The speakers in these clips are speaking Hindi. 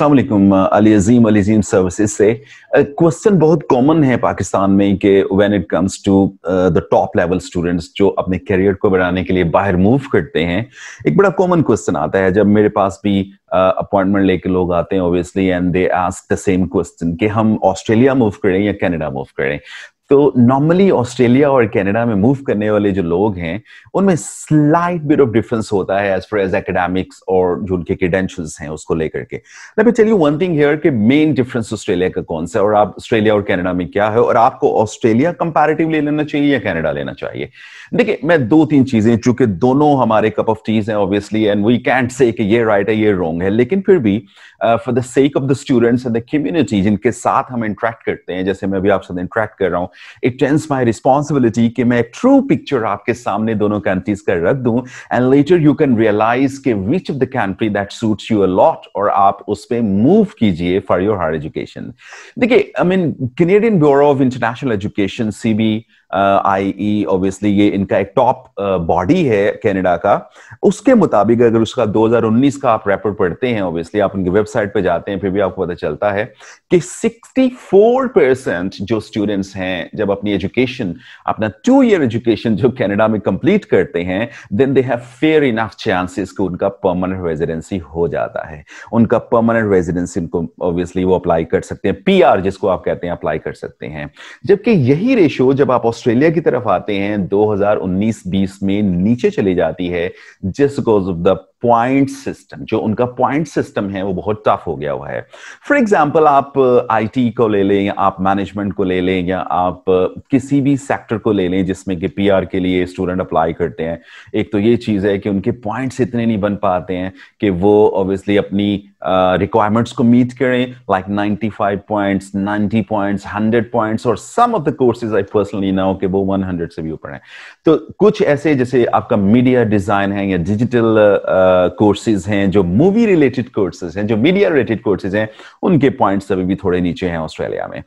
असलम अली अजीम अली अजीम सर्विसेज से क्वेश्चन uh, बहुत कॉमन है पाकिस्तान में कि when it comes to the top level students जो अपने करियर को बढ़ाने के लिए बाहर मूव करते हैं एक बड़ा कॉमन क्वेश्चन आता है जब मेरे पास भी अपॉइंटमेंट uh, लेके लोग आते हैं obviously and they ask the same question कि हम ऑस्ट्रेलिया मूव करें या कनाडा मूव करें तो नॉर्मली ऑस्ट्रेलिया और कनाडा में मूव करने वाले जो लोग हैं उनमें स्लाइट बिट ऑफ डिफरेंस होता है एज फॉर एज एकेडमिक्स और जो उनके क्रीडेंशियल्स हैं उसको लेकर के लेकिन चलिए वन थिंग हेयर कि मेन डिफरेंस ऑस्ट्रेलिया का कौन सा है और आप ऑस्ट्रेलिया और कनाडा में क्या है और आपको ऑस्ट्रेलिया ले लेना चाहिए या कैनेडा लेना चाहिए देखिए मैं दो तीन चीजें चूंकि दोनों हमारे कप ऑफ टीज हैं obviously and we can't say कि ये राइट है ये रॉन्ग है लेकिन फिर भी for the sake of the students and the community जिनके साथ हम इंट्रैक्ट करते हैं जैसे मैं अभी आपसे इंट्रैक्ट कर रहा हूँ इट टेंस माई रिस्पॉन्सिबिलिटी कि मैं ट्रू पिक्चर आपके सामने दोनों कंट्रीज का रख दूं and later you can realise के which of the country that suits you a lot और आप उस पर मूव कीजिए फॉर योर हायर एजुकेशन देखिए I mean Canadian bureau of international education C B I E obviously ये इनका एक टॉप बॉडी uh, है कनाडा का उसके मुताबिक अगर उसका 2019 का आप रेपोर्ट पढ़ते हैं ऑब्वियसली आप उनकी वेबसाइट पे जाते हैं फिर भी आपको पता चलता है कि 64 परसेंट जो स्टूडेंट्स हैं जब अपनी एजुकेशन अपना टू ईयर एजुकेशन जो कनाडा में कंप्लीट करते हैं then they have fair enough chances कि उनका परमानेंट रेजिडेंसी हो जाता है उनका परमानेंट रेजिडेंसी उनको ऑब्वियसली वो अप्लाई कर सकते हैं पी जिसको आप कहते हैं अप्लाई कर सकते हैं जबकि यही रेशो जब आप ऑस्ट्रेलिया की तरफ आते हैं दो हजार में नीचे चली जाती है जिस cause of the point system जो उनका पॉइंट सिस्टम है वो बहुत टफ हो गया हुआ है फॉर एग्जाम्पल आप uh, आईटी को ले लें या आप मैनेजमेंट को ले लें या आप किसी भी सेक्टर को ले लें जिसमें कि पीआर के लिए स्टूडेंट अप्लाई करते हैं एक तो ये चीज़ है कि उनके पॉइंट्स इतने नहीं बन पाते हैं कि वो ऑब्वियसली अपनी रिक्वायरमेंट्स uh, को मीट करें like ninety five points ninety points hundred points और some of the courses I personally ना हो वो वन हंड्रेड से भी ऊपर हैं तो कुछ ऐसे जैसे आपका मीडिया डिजाइन है या डिजिटल कोर्सेज uh, uh हैं जो मूवी रिलेटेड कोर्सेज हैं जो मीडिया रिलेटेड कोर्सेज हैं उनके पॉइंट्स अभी भी थोड़े नीचे हैं ऑस्ट्रेलिया में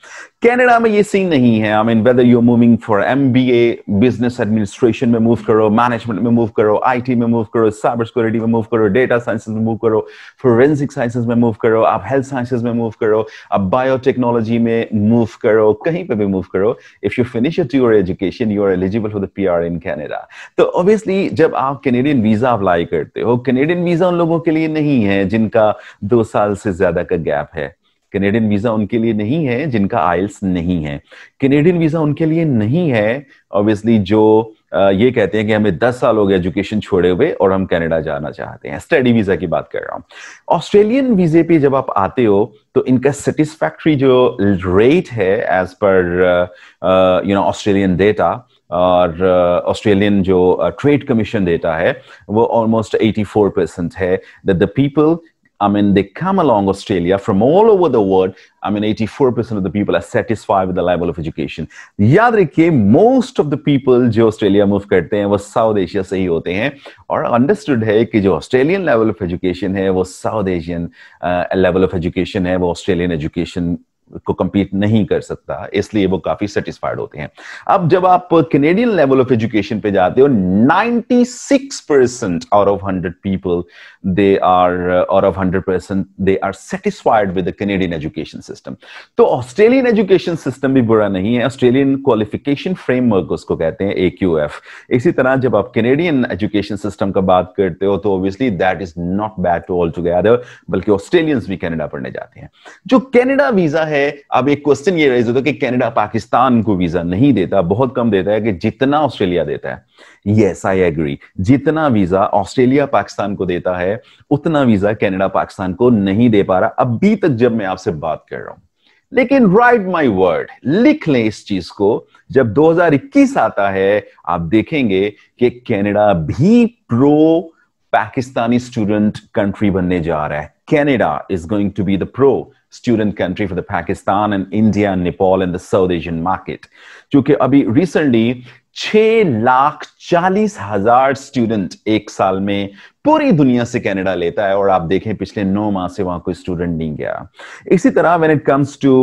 कैनेडा में ये सीन नहीं है I mean whether you moving for M B A business administration में मूव करो मैनेजमेंट में मूव करो आई टी में मूव करो साइबर सिक्योरिटी में मूव करो डेटा साइंसेज में मूव करो फोरेंसिक साइंसेज में मूव करो आप हेल्थ साइंसेज में मूव करो आप बायोटेक्नोलॉजी में मूव करो कहीं पर भी मूव करो if you finish it your education you are eligible for the P R in Canada तो ऑब्वियसली जब आप कैनेडियन वीजा अप्लाई करते हो कैनेडियन वीजा उन लोगों के लिए नहीं है जिनका दो साल से ज्यादा का गैप है कैनेडियन वीजा उनके लिए नहीं है जिनका आयल्स नहीं है कैनेडियन वीजा उनके लिए नहीं है ऑब्वियसली जो ये कहते हैं कि हमें 10 साल हो गए एजुकेशन छोड़े हुए और हम कनाडा जाना चाहते हैं स्टडी वीजा की बात कर रहा हूं ऑस्ट्रेलियन वीजे पे जब आप आते हो तो इनका सेटिस्फैक्ट्री जो रेट है as per you know Australian data और ऑस्ट्रेलियन जो ट्रेड कमीशन डेटा है वो ऑलमोस्ट 84 परसेंट है that the people I mean, they come along Australia from all over the world. I mean, 84% of the people are satisfied with the level of education. Yadrike, most of the people who Australia move karte hain, was South Asia se hi hote hain. Or understood hai ki jo Australian level of education hai, was South Asian uh, level of education hai, was Australian education को कंपीट नहीं कर सकता इसलिए वो काफी सेटिस्फाइड होते हैं अब जब आप कैनेडियन लेवल ऑफ एजुकेशन पे जाते हो 96 percent out of 100 people they are out of 100 percent they are satisfied with the Canadian education system तो ऑस्ट्रेलियन एजुकेशन सिस्टम भी बुरा नहीं है ऑस्ट्रेलियन क्वालिफिकेशन फ्रेमवर्क उसको कहते हैं ए इसी तरह जब आप कैनेडियन एजुकेशन सिस्टम का बात करते हो तो obviously that is not bad to altogether बल्कि ऑस्ट्रेलियंस भी कैनेडा पढ़ने जाते हैं जो कैनेडा वीजा है है अब एक क्वेश्चन ये रेज होता है कि कनाडा पाकिस्तान को वीजा नहीं देता बहुत कम देता है कि जितना ऑस्ट्रेलिया देता है यस आई एग्री जितना वीजा ऑस्ट्रेलिया पाकिस्तान को देता है उतना वीजा कनाडा पाकिस्तान को नहीं दे पा रहा अभी तक जब मैं आपसे बात कर रहा हूं लेकिन राइट माई वर्ड लिख लें इस चीज को जब 2021 आता है आप देखेंगे कि कनाडा भी प्रो पाकिस्तानी स्टूडेंट कंट्री बनने जा रहा है Canada is going to be the pro student country for the Pakistan and India and Nepal and the South Asian market. क्योंकि अभी recently छह लाख चालीस हजार स्टूडेंट एक साल में पूरी दुनिया से कनाडा लेता है और आप देखें पिछले नौ माह से वहां कोई स्टूडेंट नहीं गया इसी तरह when it comes to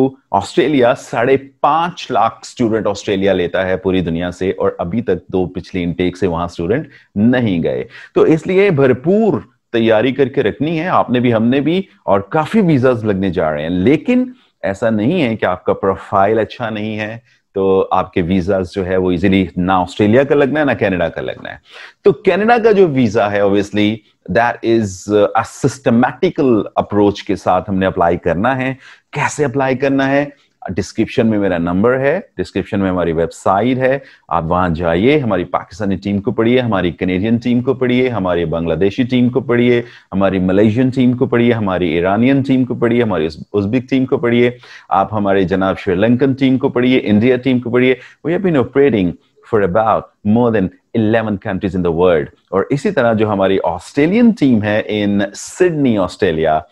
Australia साढ़े पांच लाख स्टूडेंट ऑस्ट्रेलिया लेता है पूरी दुनिया से और अभी तक दो पिछले इनटेक से वहां स्टूडेंट नहीं गए तो इसलिए भरपूर तैयारी करके रखनी है आपने भी हमने भी और काफी वीजा लगने जा रहे हैं लेकिन ऐसा नहीं है कि आपका प्रोफाइल अच्छा नहीं है तो आपके वीजा जो है वो इजीली ना ऑस्ट्रेलिया का लगना है ना कनाडा का लगना है तो कनाडा का जो वीजा है obviously that is a systematical approach के साथ हमने अप्लाई करना है कैसे अप्लाई करना है डिस्क्रिप्शन में मेरा नंबर है डिस्क्रिप्शन में हमारी वेबसाइट है आप वहां जाइए हमारी पाकिस्तानी टीम को पढ़िए हमारी कनेडियन टीम को पढ़िए हमारी बांग्लादेशी टीम को पढ़िए हमारी मलेशियन टीम को पढ़िए हमारी ईरानियन टीम को पढ़िए हमारी उज्बिक टीम को पढ़िए आप हमारे जनाब श्रीलंकन टीम को पढ़िए इंडिया टीम को पढ़िए we have been operating for about more than eleven countries in the world और इसी तरह जो हमारी ऑस्ट्रेलियन टीम है in Sydney Australia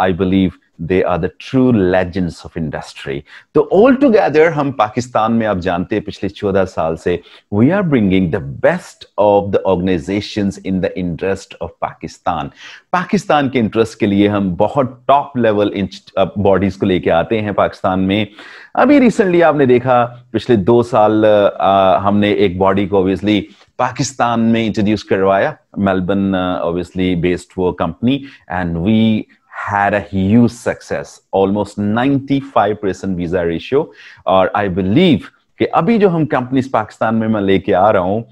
I believe they are the true legends of industry तो ऑल टूगेदर हम पाकिस्तान में आप जानते हैं पिछले चौदह साल से we are bringing the best of the organisation in the interest of Pakistan Pakistan के इंटरेस्ट के लिए हम बहुत टॉप लेवल बॉडीज को लेके आते हैं पाकिस्तान में अभी रिसेंटली आपने देखा पिछले दो साल आ, uh, हमने एक बॉडी को ऑब्वियसली पाकिस्तान में इंट्रोड्यूस करवाया मेलबर्न ऑब्वियसली बेस्ड वो company and we had a huge success almost 95% visa ratio और I believe कि अभी जो हम कंपनीज पाकिस्तान में मैं लेके आ रहा हूँ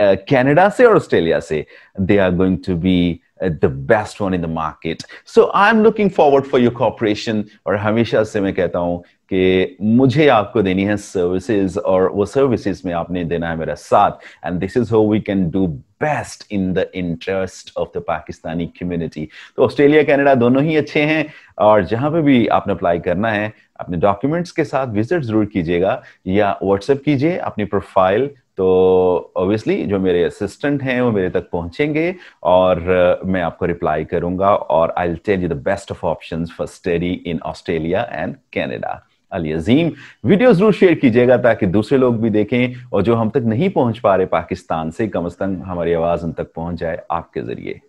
कनाडा uh, से और ऑस्ट्रेलिया से they are going to be Uh, the best one in the market. So I'm looking forward for your cooperation और हमेशा से मैं कहता हूँ कि मुझे आपको देनी है सर्विसेज और वो सर्विसेज में आपने देना है मेरा साथ and this is how we can do best in the interest of the Pakistani community तो ऑस्ट्रेलिया कनाडा दोनों ही अच्छे हैं और जहां पे भी आपने अप्लाई करना है अपने डॉक्यूमेंट्स के साथ विजिट जरूर कीजिएगा या व्हाट्सएप कीजिए अपनी प्रोफाइल तो ऑब्वियसली जो मेरे असिस्टेंट हैं वो मेरे तक पहुंचेंगे और uh, मैं आपको रिप्लाई करूंगा और I tell you the best of option for study in Australia and Canada Ali Azim video जरूर शेयर कीजिएगा ताकि दूसरे लोग भी देखें और जो हम तक नहीं पहुंच पा रहे पाकिस्तान से कम अज कम हमारी आवाज उन तक पहुंच जाए आपके जरिए